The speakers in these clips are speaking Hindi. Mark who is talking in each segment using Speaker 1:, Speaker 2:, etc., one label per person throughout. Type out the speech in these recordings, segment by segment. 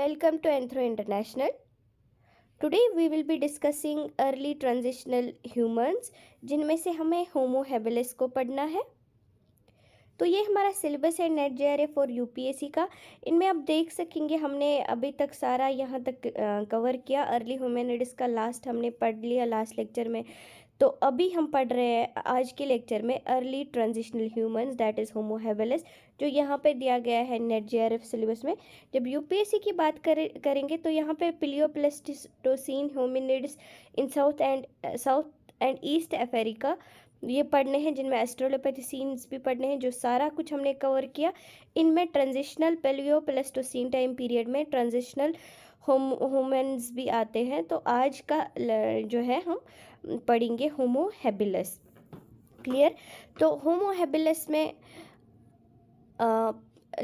Speaker 1: Welcome to Anthro International. Today we will be discussing early transitional humans जिनमें से हमें होमो हेबेलिस को पढ़ना है तो ये हमारा सिलेबस है नेट जे आर एफ और यू पी एस सी का इनमें आप देख सकेंगे हमने अभी तक सारा यहाँ तक कवर किया अर्ली ह्यूमैनिटीज़ का लास्ट हमने पढ़ लिया लास्ट लेक्चर में तो अभी हम पढ़ रहे हैं आज के लेक्चर में early transitional humans that is Homo habilis जो यहाँ पे दिया गया है नेट जे सिलेबस में जब यूपीएससी की बात करें करेंगे तो यहाँ पे Plio-Pleistocene hominids in south and south and east Africa ये पढ़ने हैं जिनमें एस्ट्रोलोपैथिसीन्स भी पढ़ने हैं जो सारा कुछ हमने कवर किया इनमें ट्रांजिशनल पेलियोप्लेस्टोसिन टाइम पीरियड में ट्रांजिशनल होम होमेंस भी आते हैं तो आज का जो है हम पढ़ेंगे होमोहेबिलस क्लियर तो होमोहेबिलस में Uh,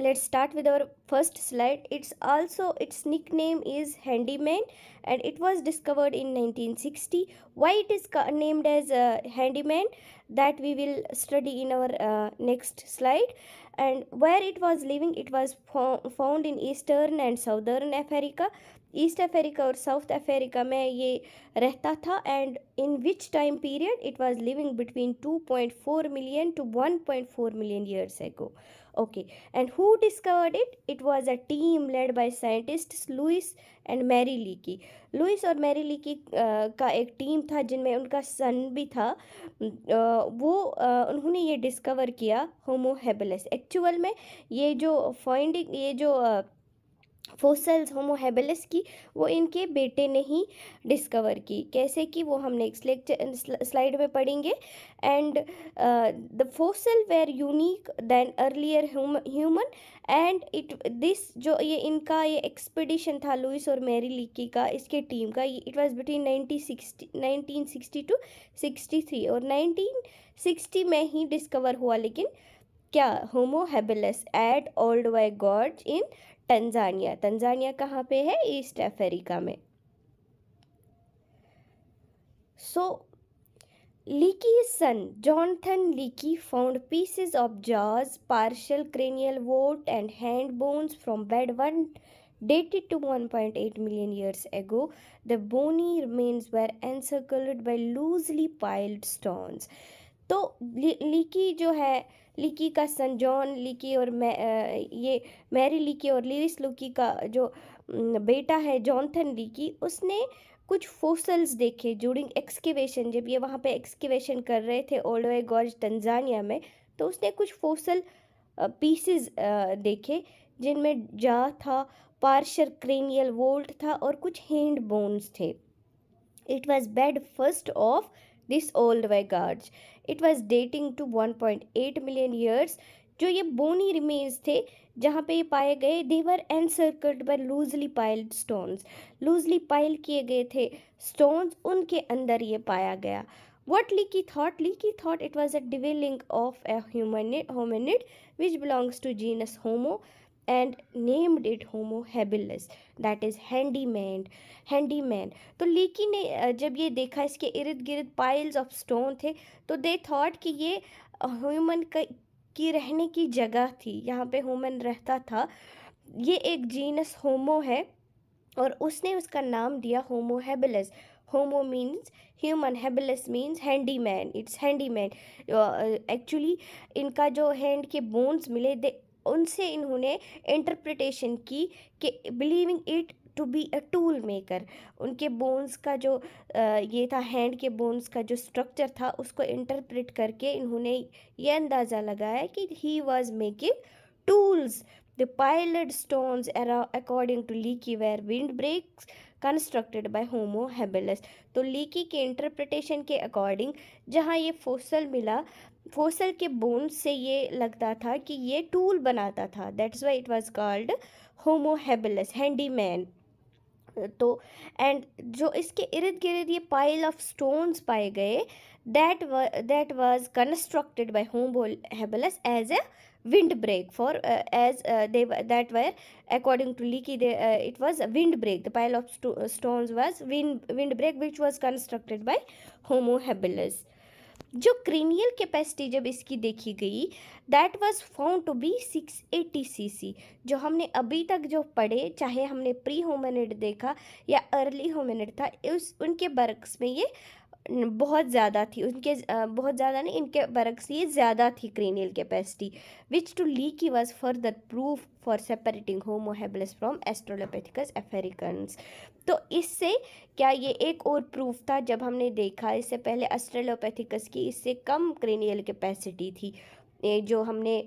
Speaker 1: let's start with our first slide it's also its nickname is handyman and it was discovered in 1960 why it is named as uh, handyman that we will study in our uh, next slide and where it was living it was fo found in eastern and southern africa East Africa or South Africa. में ये रहता था and in which time period it was living between 2.4 million to 1.4 million Okay, and who discovered it? It was a team led by scientists Louis and Mary Leakey Louis और मैरी ली की आ, का एक टीम था जिनमें उनका सन भी था आ, uh, वो आ, uh, उन्होंने ये डिस्कवर किया होमो हेबलस एक्चुअल में ये जो फाइंडिंग ये जो आ, uh, फोसल्स होमो की वो इनके बेटे ने ही डिस्कवर की कैसे कि वो हम नेक्स्ट लेक्चर स्लाइड में पढ़ेंगे and the fossil were unique than earlier human and it this जो ये इनका ये एक्सपीडिशन था लुइस और मैरी लिकी का इसके टीम का it was between nineteen sixty nineteen sixty two sixty three और नाइनटीन सिक्सटी में ही डिस्कवर हुआ लेकिन क्या Homo habilis at Olduvai गॉड इन टंजानिया तंजानिया कहाँ पे है ईस्ट अफ्रीका में so Leakey son Jonathan Leakey found pieces of jaws partial cranial vault and hand bones from bed one dated to 1.8 million years ago the bony remains were encircled by loosely piled stones तो लिकी जो है लिकी का सन जॉन लिकी और मै ये मैरी लिकी और लिविस लुकी का जो बेटा है जॉनथन लिकी उसने कुछ फोसल्स देखे जूरिंग एक्सकेवेशन जब ये वहाँ पे एक्सकेवेशन कर रहे थे वे गॉर्ज तंजानिया में तो उसने कुछ फोसल पीसेस देखे जिनमें जा था पार्शर क्रेनियल वोल्ट था और कुछ हैंड बोन्स थे it was bed first of this Olduvai Gorge it was dating to 1.8 million years जो ये बोनी रिमेन्स थे जहाँ पे ये पाए गए they were encircled by loosely piled stones loosely pile किए गए थे स्टोन्स उनके अंदर ये पाया गया what Leakey thought? Leakey thought it was a dwelling of a human hominid which belongs to genus Homo and named it Homo habilis that is handyman handyman तो लेकिन ने जब ये देखा इसके इर्द गिर्द पाइल्स ऑफ स्टोन थे तो दे थाट कि ये ह्यूमन की रहने की जगह थी यहाँ पे ह्यूमन रहता था ये एक जीनस होमो है और उसने उसका नाम दिया Homo habilis Homo means human habilis means handy man it's handy man actually इनका जो हैंड के बोन्स मिले दे उनसे इन्होंने इंटरप्रिटेशन की कि believing it to be a tool maker उनके बोन्स का जो ये था हैंड के बोन्स का जो स्ट्रक्चर था उसको इंटरप्रेट करके इन्होंने ये अंदाज़ा लगाया कि he was making tools the piled stones according to Leakey were wind breaks constructed by Homo habilis तो लीकी के इंटरप्रटेशन के अकॉर्डिंग जहाँ ये फोसल मिला फोसल के बोन्स से ये लगता था कि ये टूल बनाता था that's why it was called Homo habilis handyman तो एंड जो इसके इर्द गिर्द ये पाइल ऑफ स्टोन्स पाए गए that that was constructed by Homo habilis as a wind break for as that were according to Leakey they it was a wind break the pile of stones was wind break which was constructed by Homo habilis जो क्रीनियल कैपेसिटी जब इसकी देखी गई that was found to be 680 eighty जो हमने अभी तक जो पढ़े चाहे हमने प्री होमिनिड देखा या अर्ली होमिनिड था उस उनके बर्क्स में ये बहुत ज़्यादा थी उनके बहुत ज़्यादा नहीं इनके बरक्स ये ज़्यादा थी cranial capacity which to Leakey he was further proof for separating Homo habilis from Australopithecus africanus तो इससे क्या ये एक और प्रूफ था जब हमने देखा इससे पहले एस्ट्रोलोपैथिकस की इससे कम क्रीनियल कैपेसिटी थी जो हमने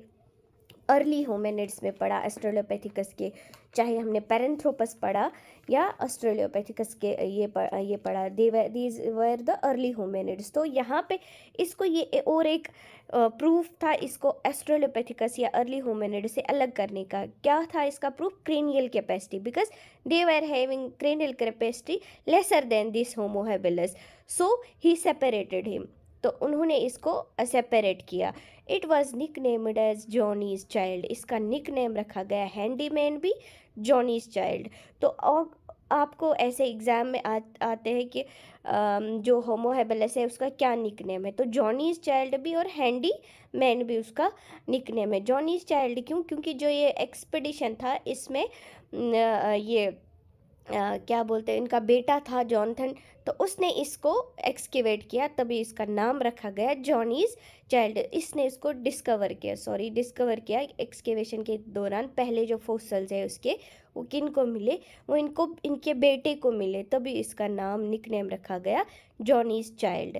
Speaker 1: अर्ली होमेनिट्स में पढ़ा एस्ट्रोलोपैथिकस के चाहे हमने पेरेंथ्रोपस पढ़ा या ऑस्ट्रेलियोपैथिकस के ये पढ़ा, ये पढ़ा they these were the early hominids तो यहाँ पे इसको ये और एक प्रूफ था इसको एस्ट्रोलोपैथिकस या अर्ली होमेनिड से अलग करने का क्या था इसका proof cranial capacity because they were having cranial capacity lesser than this Homo habilis so he separated him तो उन्होंने इसको सेपरेट किया it was nicknamed as Johnny's child इसका निक नेम रखा गया हैंडीमैन भी जॉनीज चाइल्ड तो और आपको ऐसे एग्ज़ाम में आ, आते हैं कि जो होमो है उसका क्या निकनेम है तो जॉनीज चाइल्ड भी और हैंडी मैन भी उसका निकनेम है जॉनीज चाइल्ड क्यों क्योंकि जो ये एक्सपेडिशन था इसमें ये क्या बोलते हैं इनका बेटा था जॉनथन तो उसने इसको एक्सकेवेट किया तभी इसका नाम रखा गया जॉनीज चाइल्ड इसने इसको डिस्कवर किया सॉरी डिस्कवर किया एक्सकेवेशन के दौरान पहले जो फोसल्स है उसके वो किन को मिले वो इनको इनके बेटे को मिले तभी इसका नाम निकनेम रखा गया Johnny's child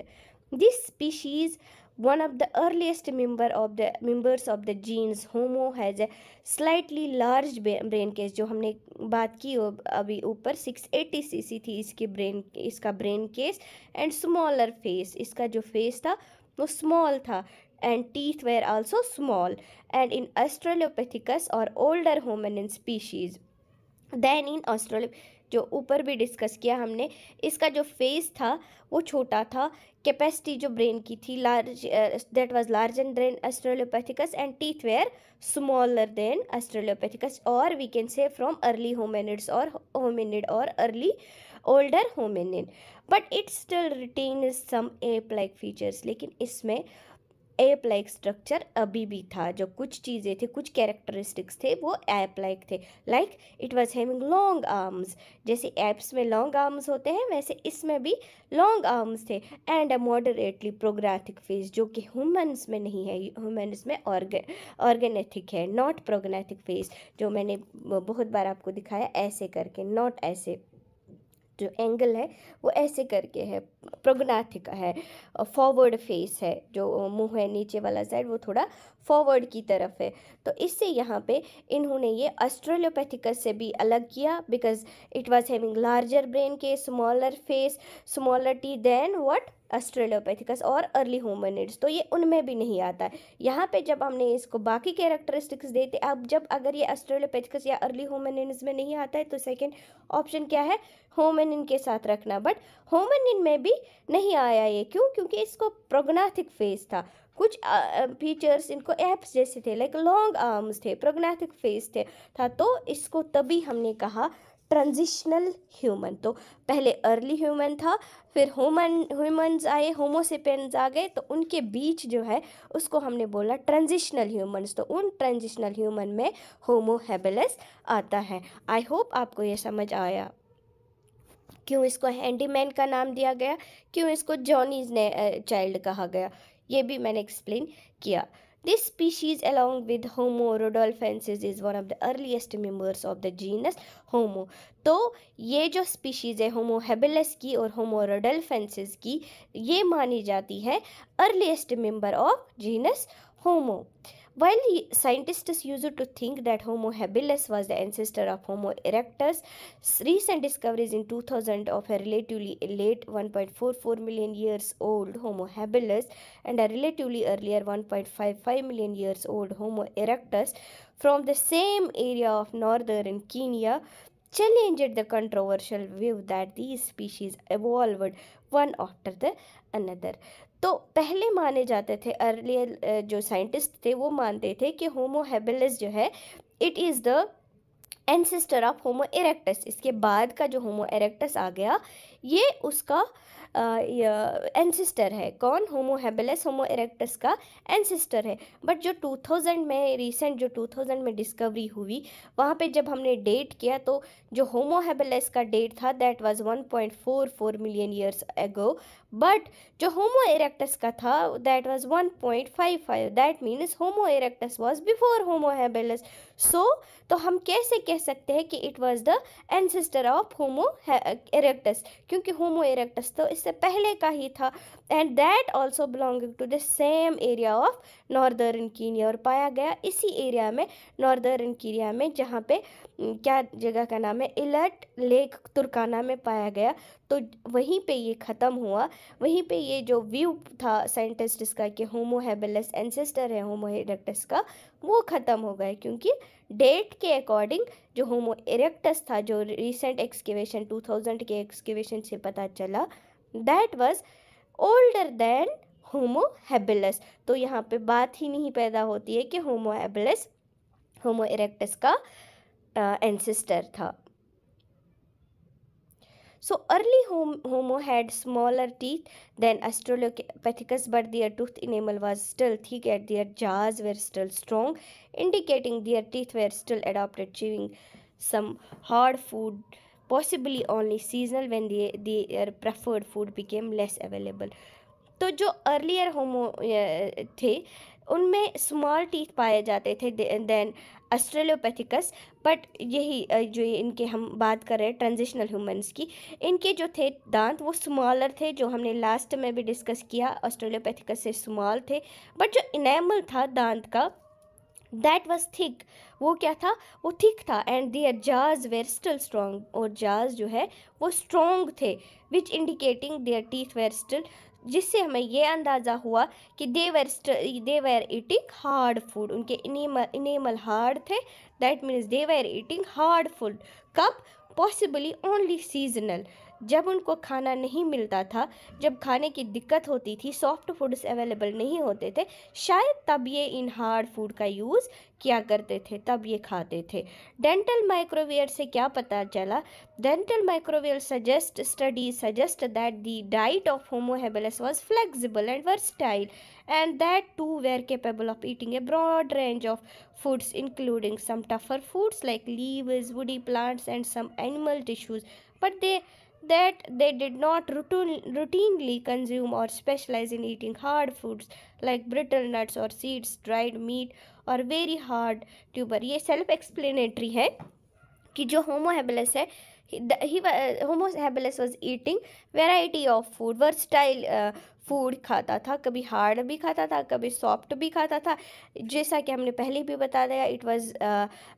Speaker 1: this species One of the earliest member of the members of the genes Homo has a slightly large brain case जो हमने बात की अभी ऊपर 680 सीसी थी इसकी ब्रेन इसका brain case and smaller face इसका जो फेस था वो स्मॉल था and teeth were also small and in australopithecus or older hominin species than in australopithecus जो ऊपर भी डिस्कस किया हमने इसका जो फेस था वो छोटा था कैपेसिटी जो ब्रेन की थी large that was large and brain Australopithecus and teeth were smaller than Australopithecus और we can say from early hominids और होमेनिड और early older hominid but it still retain some ape like features लेकिन इसमें एप लाइक स्ट्रक्चर अभी भी था जो कुछ चीज़ें थी कुछ कैरेक्टरिस्टिक्स थे वो ऐप लाइक थे like it was having long arms जैसे ऐप्स में लॉन्ग आर्म्स होते हैं वैसे इसमें भी लॉन्ग आर्म्स थे and a moderately prognathic face जो कि ह्यूमंस में नहीं है ह्यूमन्स में ऑर्गेनेथिक है नॉट प्रोग्रैथिक फेज जो मैंने बहुत बार आपको दिखाया ऐसे करके नॉट ऐसे जो एंगल है वो ऐसे करके है प्रगनाथिका है फॉरवर्ड फेस है जो मुंह है नीचे वाला साइड वो थोड़ा फॉरवर्ड की तरफ है तो इससे यहाँ पे इन्होंने ये ऑस्ट्रेलियोपैथिकस से भी अलग किया because it was having larger brain के smaller face smaller teeth than what Australopithecus और अर्ली होमनिड्स तो ये उनमें भी नहीं आता है यहाँ पे जब हमने इसको बाकी कैरेक्टरिस्टिक्स देते अब जब अगर ये अस्ट्रेलोपैथिकस या अर्ली होमनिड्स में नहीं आता है तो सेकेंड ऑप्शन क्या है होमनिन के साथ रखना बट होमनिन में भी नहीं आया ये क्यों क्योंकि इसको प्रोग्नाथिक फेज था कुछ फीचर्स इनको एप्स जैसे थे लाइक लॉन्ग आर्म्स थे प्रोग्नाथिक फेस थे था तो इसको तभी हमने कहा ट्रांजिशनल ह्यूमन तो पहले अर्ली ह्यूमन था फिर होमन ह्यूमन्स आए होमोसिपेंस आ गए तो उनके बीच जो है उसको हमने बोला ट्रांजिशनल ह्यूमन्स तो उन ट्रांजिशनल ह्यूमन में होमो आता है आई होप आपको ये समझ आया क्यों इसको हैंडीमैन का नाम दिया गया क्यों इसको जॉनीज ने चाइल्ड कहा गया ये भी मैंने एक्सप्लेन किया This species along with Homo rhodolphensis is one of the earliest members of the genus Homo. तो ये जो species है Homo habilis की और Homo rhodolphensis की ये मानी जाती है earliest member of genus Homo. While scientists used to think that Homo habilis was the ancestor of Homo erectus, recent discoveries in 2000 of a relatively late 1.44 million years old Homo habilis and a relatively earlier 1.55 million years old Homo erectus from the same area of northern Kenya challenged the controversial view that these species evolved one after the another तो पहले माने जाते थे अर्लियर जो साइंटिस्ट थे वो मानते थे कि होमो जो है it is the ancestor of Homo erectus इसके बाद का जो होमो एरेक्टस आ गया ये उसका एनसिस्टर है कौन होमो हेबेलस होमो इरेक्टस का एनसिस्टर है बट जो 2000 में रिसेंट जो 2000 में डिस्कवरी हुई वहाँ पे जब हमने डेट किया तो जो होमो हेबेलस का डेट था that was 1.44 million years ago but जो होमो इरेक्टस का था that was 1.55 that means Homo erectus was before Homo habilis so तो हम कैसे कह सकते हैं कि it was the ancestor of Homo erectus क्योंकि होमो इरेक्टस तो इससे पहले का ही था and that also belonging to the same area of northern Kenya और पाया गया इसी एरिया में नॉर्दर्न कीनिया में जहाँ पे क्या जगह का नाम है इलट लेक तुर्काना में पाया गया तो वहीं पे ये ख़त्म हुआ वहीं पे ये जो व्यू था साइंटिस्ट का कि होमोहेबलस एंसेस्टर है होमो का वो ख़त्म हो गया क्योंकि डेट के अकॉर्डिंग जो होमो इरेक्टस था जो रिसेंट एक्सकेवेशन 2000 के एक्सकेवेशन से पता चला that was older than Homo habilis तो यहाँ पे बात ही नहीं पैदा होती है कि होमोहेबिलस होमो इरेक्टस का एंसिस्टर uh, था so early home Homo had smaller teeth than Australopithecus but their tooth enamel was still thick at their जार्ज were still strong indicating their teeth were still adopted chewing some hard food possibly only seasonal when they, their preferred food became less available. तो जो अर्लियर होमो eh, थे उनमें स्मॉल टीथ पाए जाते थे देन ऑस्ट्रेलियोपैथिकस बट यही eh, जो इनके हम बात कर रहे हैं ट्रांजिशनल ह्यूमंस की इनके जो थे दांत वो स्मॉलर थे जो हमने लास्ट में भी डिस्कस किया ऑस्ट्रेलियोपैथिकस से स्मॉल थे बट जो इनेमल था दांत का दैट वॉज थिक वो क्या था वो थिक था एंड दियर जाज वेर स्टिल स्ट्रॉन्ग और जाज जो है वो स्ट्रोंग थे which indicating their teeth were still जिससे हमें ये अंदाज़ा हुआ कि they were they were eating hard food उनके इनेमल इनेमल हार्ड थे that means they were eating hard food cup possibly only seasonal जब उनको खाना नहीं मिलता था जब खाने की दिक्कत होती थी सॉफ्ट फूड्स अवेलेबल नहीं होते थे शायद तब ये इन हार्ड फूड का यूज़ किया करते थे तब ये खाते थे डेंटल माइक्रोवेयर से क्या पता चला dental microwear suggest study suggest that the diet of Homo habilis was flexible and versatile and that to were capable of eating a broad range of foods including some tougher foods like leave woody plants and some animal tissues but they that they did not routine, routinely consume or specialize in eating hard foods like brittle nuts or seeds, dried meat or very hard tuber ये self self-explanatory है कि जो habilis है he uh, homo habilis was eating variety of food versatile uh, food खाता था कभी हार्ड भी खाता था कभी सॉफ्ट भी खाता था जैसा कि हमने पहले भी बता दिया it was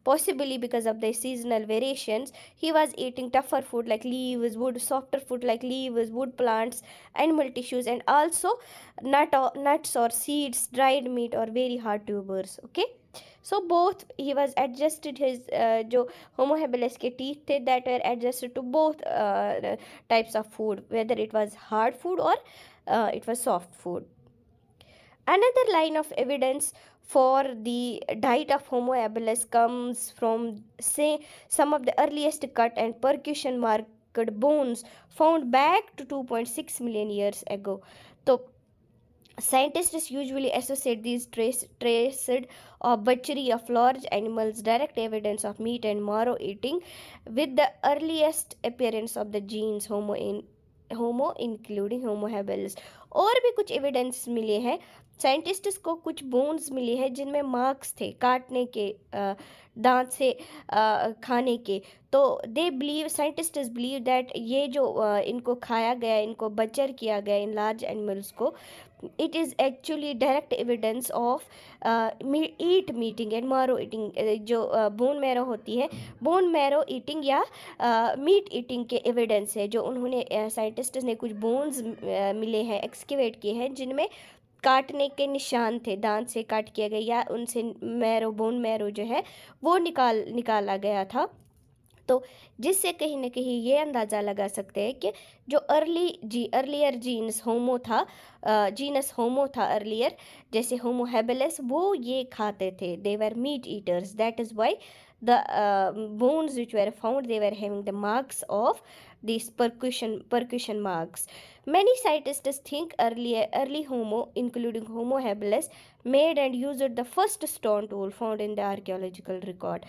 Speaker 1: possibly because of the seasonal variations he was eating tougher food like leaves wood softer food like leaves wood plants animal tissues and also nut nuts और सीड्स ड्राइड मीट और very hard tubers okay okay so both he was adjusted his uh, Homo habilis ke teeth that were adjusted to both uh, types of food whether it was hard food or uh, it was soft food another line of evidence for the diet of Homo habilis comes from say some of the earliest cut and percussion marked bones found back to 2.6 million years ago. So Scientists usually associate these trace, traced butchery of large animals, direct evidence of meat and marrow eating, with the earliest appearance of the genes Homo in Homo including Homo habilis और भी कुछ एविडेंस मिले हैं साइंटिस्ट्स को कुछ बोन्स मिले हैं जिनमें मार्क्स थे काटने के दांत से खाने के तो they believe scientist believe that ये जो इनको खाया गया इनको बचर किया गया इन लार्ज एनिमल्स को it is actually direct evidence of uh, eat meeting and marrow eating जो uh, bone marrow होती है bone marrow eating या uh, meat eating के evidence है जो उन्होंने uh, scientists ने कुछ bones uh, मिले हैं excavate किए हैं जिनमें काटने के निशान थे दांत से काट किया गया या उनसे मैरो बोन मैरो जो है वो निकाल निकाला गया था तो जिससे कहीं ना कहीं ये अंदाज़ा लगा सकते हैं कि जो अर्ली जी अर्लियर जीनस होमो था जीनस होमो था अर्लियर जैसे होमो हैबलेस वो ये खाते थे they they were meat eaters that is why the bones which were found they were having the marks of this percussion percussion marks many scientist think earlier early Homo including Homo habilis made and use the first stone tool found in the archaeological record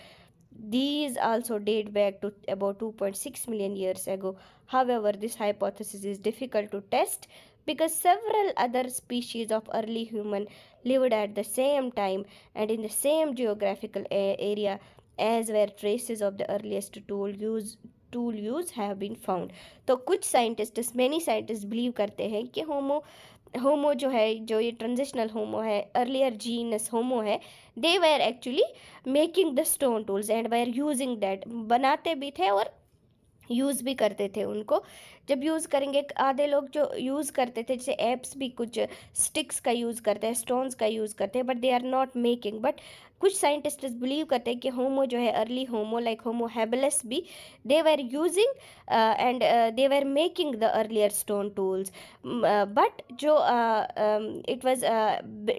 Speaker 1: These also date back to about 2.6 million years ago. However, this hypothesis is difficult to test because several other species of early human lived at the same time and in the same geographical area as where traces of the earliest tool use tool use have been found. So, कुछ scientists many scientists believe करते हैं कि Homo होमो जो है जो ये ट्रांजिशनल होमो है अर्लियर जीनस होमो है they were actually making the stone tools and were using that बनाते भी थे और यूज़ भी करते थे उनको जब यूज़ करेंगे आधे लोग जो यूज़ करते थे जैसे ऐप्स भी कुछ स्टिक्स का यूज़ करते हैं स्टोन्स का यूज़ करते हैं but they are not making but कुछ साइंटिस्ट बिलीव करते हैं कि होमो जो है अर्ली होमो लाइक होमो हैबलस भी they were using and they were making the earlier stone tools but जो it was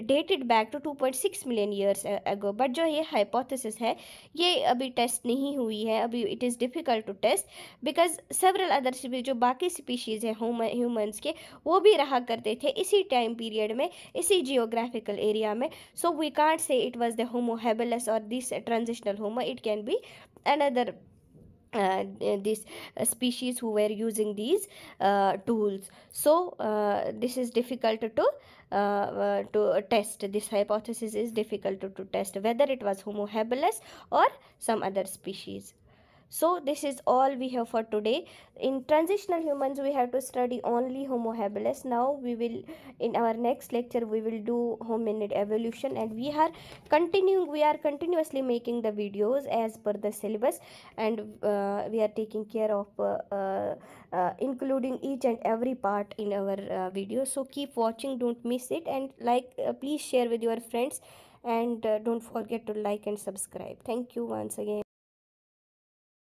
Speaker 1: dated back to 2.6 million years ago but जो ये हाइपोथेसिस है ये अभी टेस्ट नहीं हुई है अभी it is difficult to test because several others भी जो बाकी स्पीशीज़ हैं ह्यूमंस के वो भी रहा करते थे इसी टाइम पीरियड में इसी जियोग्राफिकल एरिया में so we can't say it was the Homo Homo habilis और this transitional Homo it can be another this species who were using these tools so this is difficult to to test this hypothesis is difficult to test whether it was Homo Homo habilis और some other species So this is all we have for today. In transitional humans, we have to study only Homo habilis. Now we will, in our next lecture, we will do hominid evolution and we are continuing, we are continuously making the videos as per the syllabus and uh, we are taking care of uh, uh, uh including each and every part in our uh, video. So keep watching, don't miss it and like, uh, please share with your friends and don't forget to like and subscribe. Thank you once again.